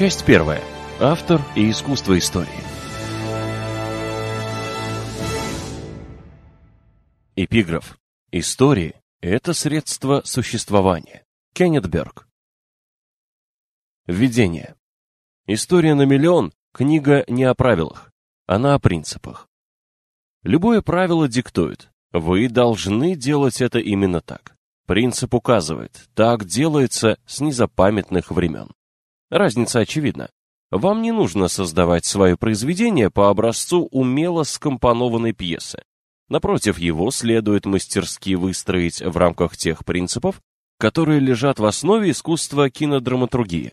Часть первая. Автор и искусство истории. Эпиграф. Истории – это средство существования. Кеннет Берг. Введение. История на миллион – книга не о правилах, она о принципах. Любое правило диктует. Вы должны делать это именно так. Принцип указывает, так делается с незапамятных времен. Разница очевидна. Вам не нужно создавать свое произведение по образцу умело скомпонованной пьесы. Напротив, его следует мастерски выстроить в рамках тех принципов, которые лежат в основе искусства кинодраматургии.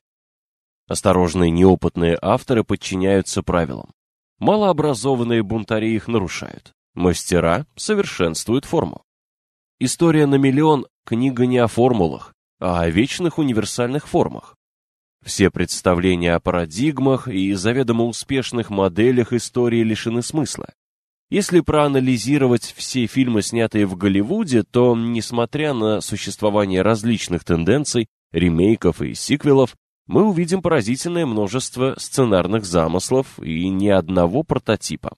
Осторожные неопытные авторы подчиняются правилам. Малообразованные бунтари их нарушают. Мастера совершенствуют форму. История на миллион – книга не о формулах, а о вечных универсальных формах. Все представления о парадигмах и заведомо успешных моделях истории лишены смысла. Если проанализировать все фильмы, снятые в Голливуде, то, несмотря на существование различных тенденций, ремейков и сиквелов, мы увидим поразительное множество сценарных замыслов и ни одного прототипа.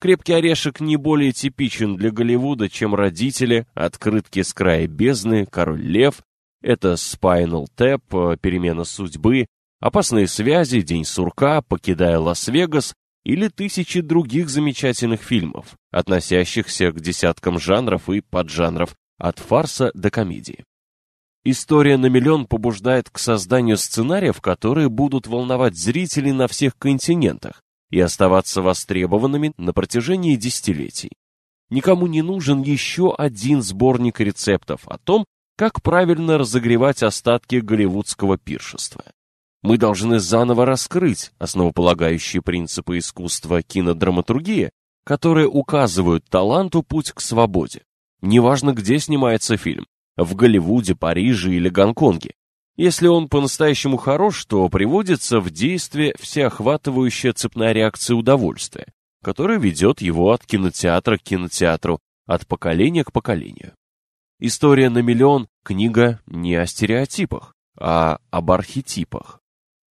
«Крепкий орешек» не более типичен для Голливуда, чем «Родители», «Открытки с края бездны», «Король лев», это Spinal Tap, э, Перемена судьбы, Опасные связи, День сурка, Покидая Лас-Вегас или тысячи других замечательных фильмов, относящихся к десяткам жанров и поджанров, от фарса до комедии. История на миллион побуждает к созданию сценариев, которые будут волновать зрителей на всех континентах и оставаться востребованными на протяжении десятилетий. Никому не нужен еще один сборник рецептов о том, как правильно разогревать остатки голливудского пиршества. Мы должны заново раскрыть основополагающие принципы искусства кинодраматургии, которые указывают таланту путь к свободе. Неважно, где снимается фильм – в Голливуде, Париже или Гонконге. Если он по-настоящему хорош, то приводится в действие всеохватывающая цепная реакция удовольствия, которая ведет его от кинотеатра к кинотеатру, от поколения к поколению. История на миллион – книга не о стереотипах, а об архетипах.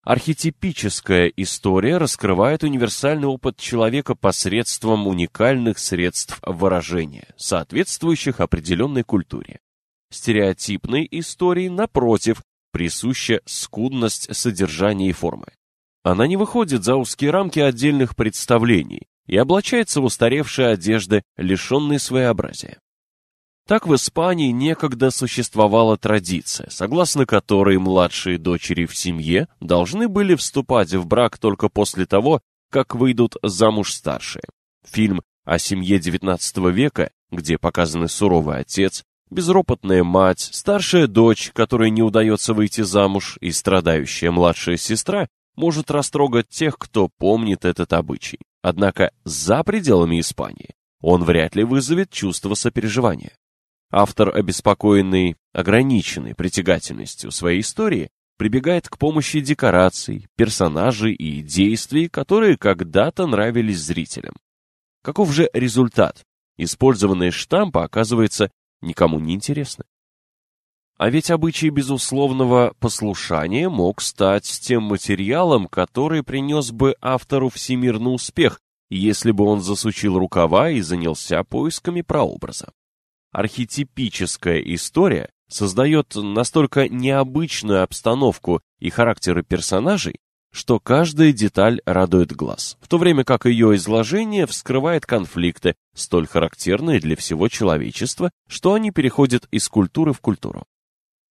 Архетипическая история раскрывает универсальный опыт человека посредством уникальных средств выражения, соответствующих определенной культуре. Стереотипной истории, напротив, присуща скудность содержания и формы. Она не выходит за узкие рамки отдельных представлений и облачается в устаревшие одежды, лишенные своеобразия. Так в Испании некогда существовала традиция, согласно которой младшие дочери в семье должны были вступать в брак только после того, как выйдут замуж старшие. Фильм о семье XIX века, где показаны суровый отец, безропотная мать, старшая дочь, которой не удается выйти замуж, и страдающая младшая сестра, может растрогать тех, кто помнит этот обычай. Однако за пределами Испании он вряд ли вызовет чувство сопереживания. Автор, обеспокоенный ограниченной притягательностью своей истории, прибегает к помощи декораций, персонажей и действий, которые когда-то нравились зрителям. Каков же результат? Использованные штампы, оказывается, никому не интересны. А ведь обычай безусловного послушания мог стать тем материалом, который принес бы автору всемирный успех, если бы он засучил рукава и занялся поисками прообраза архетипическая история создает настолько необычную обстановку и характеры персонажей, что каждая деталь радует глаз, в то время как ее изложение вскрывает конфликты, столь характерные для всего человечества, что они переходят из культуры в культуру.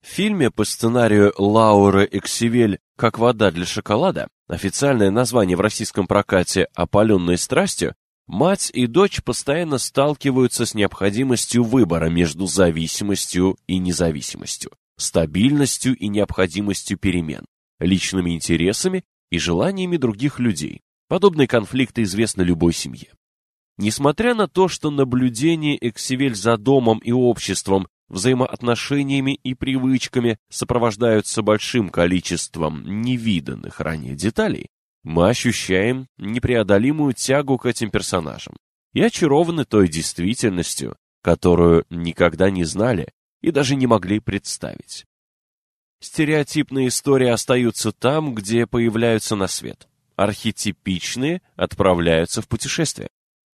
В фильме по сценарию Лауры Эксивель «Как вода для шоколада» официальное название в российском прокате «Опаленной страстью» Мать и дочь постоянно сталкиваются с необходимостью выбора между зависимостью и независимостью, стабильностью и необходимостью перемен, личными интересами и желаниями других людей. Подобные конфликты известны любой семье. Несмотря на то, что наблюдение Эксивель за домом и обществом, взаимоотношениями и привычками сопровождаются большим количеством невиданных ранее деталей, мы ощущаем непреодолимую тягу к этим персонажам и очарованы той действительностью, которую никогда не знали и даже не могли представить. Стереотипные истории остаются там, где появляются на свет. Архетипичные отправляются в путешествие.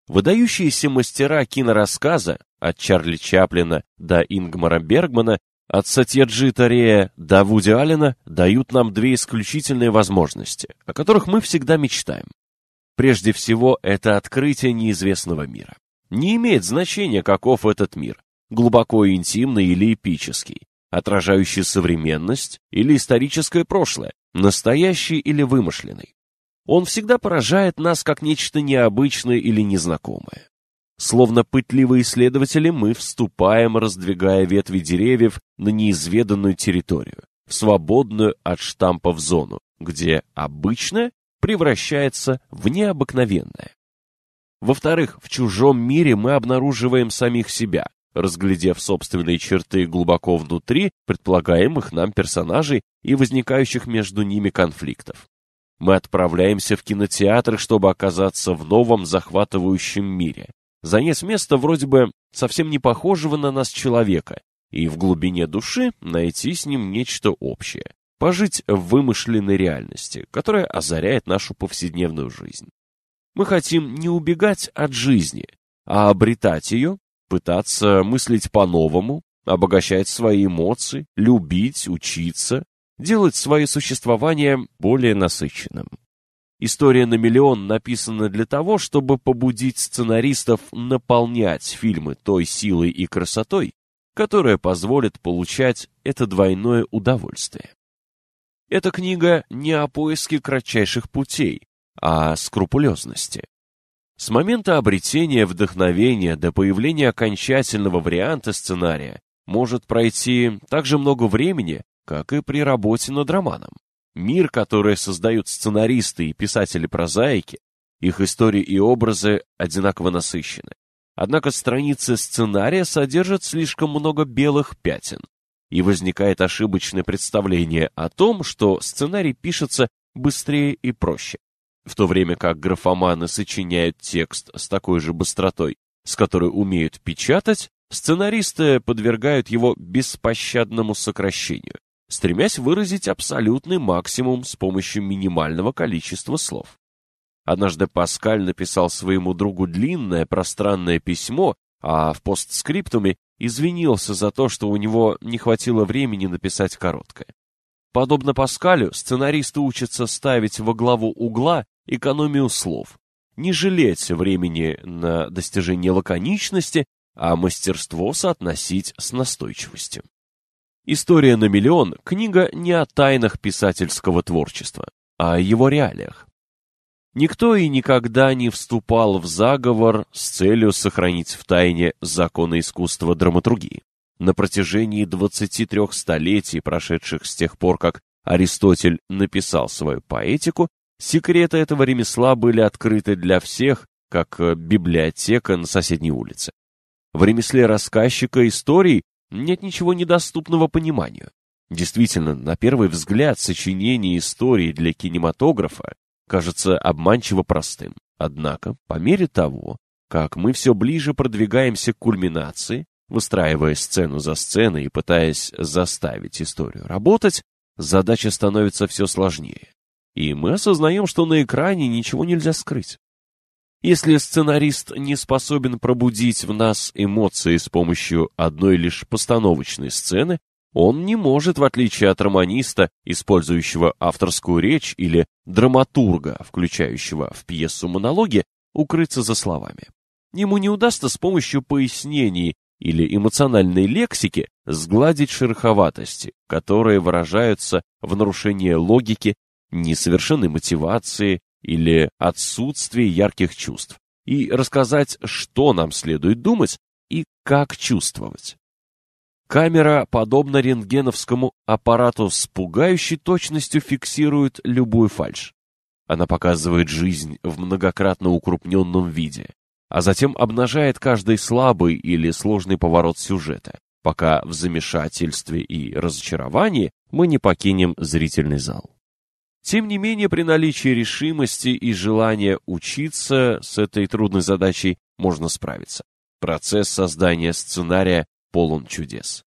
Выдающиеся мастера кинорассказа, от Чарли Чаплина до Ингмара Бергмана, от Сатьяджи Тарея до Вуди Аллена дают нам две исключительные возможности, о которых мы всегда мечтаем. Прежде всего, это открытие неизвестного мира. Не имеет значения, каков этот мир, глубоко интимный или эпический, отражающий современность или историческое прошлое, настоящий или вымышленный. Он всегда поражает нас как нечто необычное или незнакомое. Словно пытливые исследователи, мы вступаем, раздвигая ветви деревьев на неизведанную территорию, в свободную от штампов зону, где обычное превращается в необыкновенное. Во-вторых, в чужом мире мы обнаруживаем самих себя, разглядев собственные черты глубоко внутри предполагаемых нам персонажей и возникающих между ними конфликтов. Мы отправляемся в кинотеатр, чтобы оказаться в новом захватывающем мире, занять место вроде бы совсем не похожего на нас человека, и в глубине души найти с ним нечто общее, пожить в вымышленной реальности, которая озаряет нашу повседневную жизнь. Мы хотим не убегать от жизни, а обретать ее, пытаться мыслить по-новому, обогащать свои эмоции, любить, учиться, делать свое существование более насыщенным. История на миллион написана для того, чтобы побудить сценаристов наполнять фильмы той силой и красотой, которая позволит получать это двойное удовольствие. Эта книга не о поиске кратчайших путей, а о скрупулезности. С момента обретения вдохновения до появления окончательного варианта сценария может пройти так же много времени, как и при работе над романом. Мир, который создают сценаристы и писатели-прозаики, их истории и образы одинаково насыщены. Однако страницы сценария содержат слишком много белых пятен, и возникает ошибочное представление о том, что сценарий пишется быстрее и проще. В то время как графоманы сочиняют текст с такой же быстротой, с которой умеют печатать, сценаристы подвергают его беспощадному сокращению стремясь выразить абсолютный максимум с помощью минимального количества слов. Однажды Паскаль написал своему другу длинное пространное письмо, а в постскриптуме извинился за то, что у него не хватило времени написать короткое. Подобно Паскалю, сценаристы учатся ставить во главу угла экономию слов, не жалеть времени на достижение лаконичности, а мастерство соотносить с настойчивостью. История на миллион – книга не о тайнах писательского творчества, а о его реалиях. Никто и никогда не вступал в заговор с целью сохранить в тайне законы искусства драматургии. На протяжении 23 столетий, прошедших с тех пор, как Аристотель написал свою поэтику, секреты этого ремесла были открыты для всех, как э, библиотека на соседней улице. В ремесле рассказчика историй нет ничего недоступного пониманию. Действительно, на первый взгляд сочинение истории для кинематографа кажется обманчиво простым. Однако, по мере того, как мы все ближе продвигаемся к кульминации, выстраивая сцену за сценой и пытаясь заставить историю работать, задача становится все сложнее. И мы осознаем, что на экране ничего нельзя скрыть. Если сценарист не способен пробудить в нас эмоции с помощью одной лишь постановочной сцены, он не может, в отличие от романиста, использующего авторскую речь, или драматурга, включающего в пьесу монологи, укрыться за словами. Ему не удастся с помощью пояснений или эмоциональной лексики сгладить шероховатости, которые выражаются в нарушении логики, несовершенной мотивации, или отсутствие ярких чувств, и рассказать, что нам следует думать и как чувствовать. Камера, подобно рентгеновскому аппарату с пугающей точностью, фиксирует любую фальшь. Она показывает жизнь в многократно укрупненном виде, а затем обнажает каждый слабый или сложный поворот сюжета, пока в замешательстве и разочаровании мы не покинем зрительный зал. Тем не менее, при наличии решимости и желания учиться с этой трудной задачей можно справиться. Процесс создания сценария полон чудес.